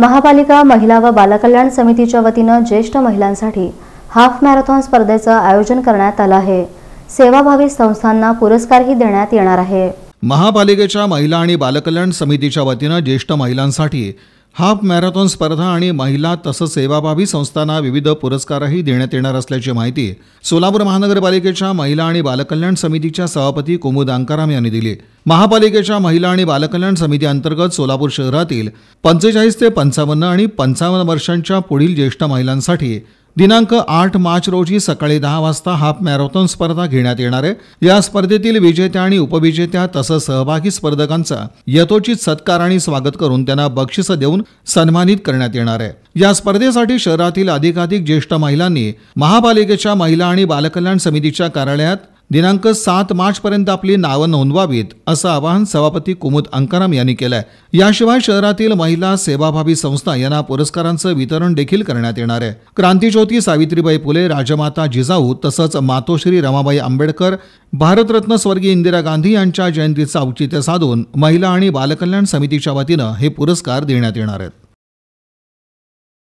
महापालिका महिला व बालकल्याण समितीच्या वतीनं ज्येष्ठ महिलांसाठी हाफ मॅरेथॉन स्पर्धेचं आयोजन करण्यात आलं आहे सेवाभावी संस्थांना पुरस्कारही देण्यात येणार आहे महापालिकेच्या महिला आणि बालकल्याण समितीच्या वतीनं ज्येष्ठ महिलांसाठी हाफ मॅरेथॉन स्पर्धा आणि महिला तसंच सेवाभावी संस्थांना विविध पुरस्कारही देण्यात येणार असल्याची माहिती सोलापूर महानगरपालिकेच्या महिला आणि बालकल्याण समितीच्या सभापती कुमुद अंकाराम यांनी दिली महापालिकेच्या महिला आणि बालकल्याण समिती अंतर्गत सोलापूर शहरातील पंचेचाळीस ते पंचावन्न आणि पंचावन्न वर्षांच्या पुढील ज्येष्ठ महिलांसाठी दिनांक आठ मार्च रोजी सकाळी दहा वाजता हाफ मॅरेथॉन स्पर्धा घेण्यात येणार आहे या स्पर्धेतील विजेत्या आणि उपविजेत्या तसंच सहभागी स्पर्धकांचा यथोचित सत्कार आणि स्वागत करून त्यांना बक्षिसं देऊन सन्मानित करण्यात येणार आहे या स्पर्धेसाठी शहरातील अधिकाधिक ज्येष्ठ महिलांनी महापालिकेच्या महिला आणि बालकल्याण समितीच्या कार्यालयात दिनांक सात मार्चपर्यंत आपली नावं नोंदवावीत असं आवाहन सभापती कुमुद अंकाराम यांनी केलं आहे याशिवाय शहरातील महिला सेवाभावी संस्था यांना पुरस्कारांचं वितरण देखील करण्यात येणार आहे क्रांतीज्योती सावित्रीबाई फुले राजमाता जिजाऊ तसंच मातोश्री रमाबाई आंबेडकर भारतरत्न स्वर्गीय इंदिरा गांधी यांच्या जयंतीचं औचित्य साधून महिला आणि बालकल्याण समितीच्या वतीनं हे पुरस्कार देण्यात येणार आहेत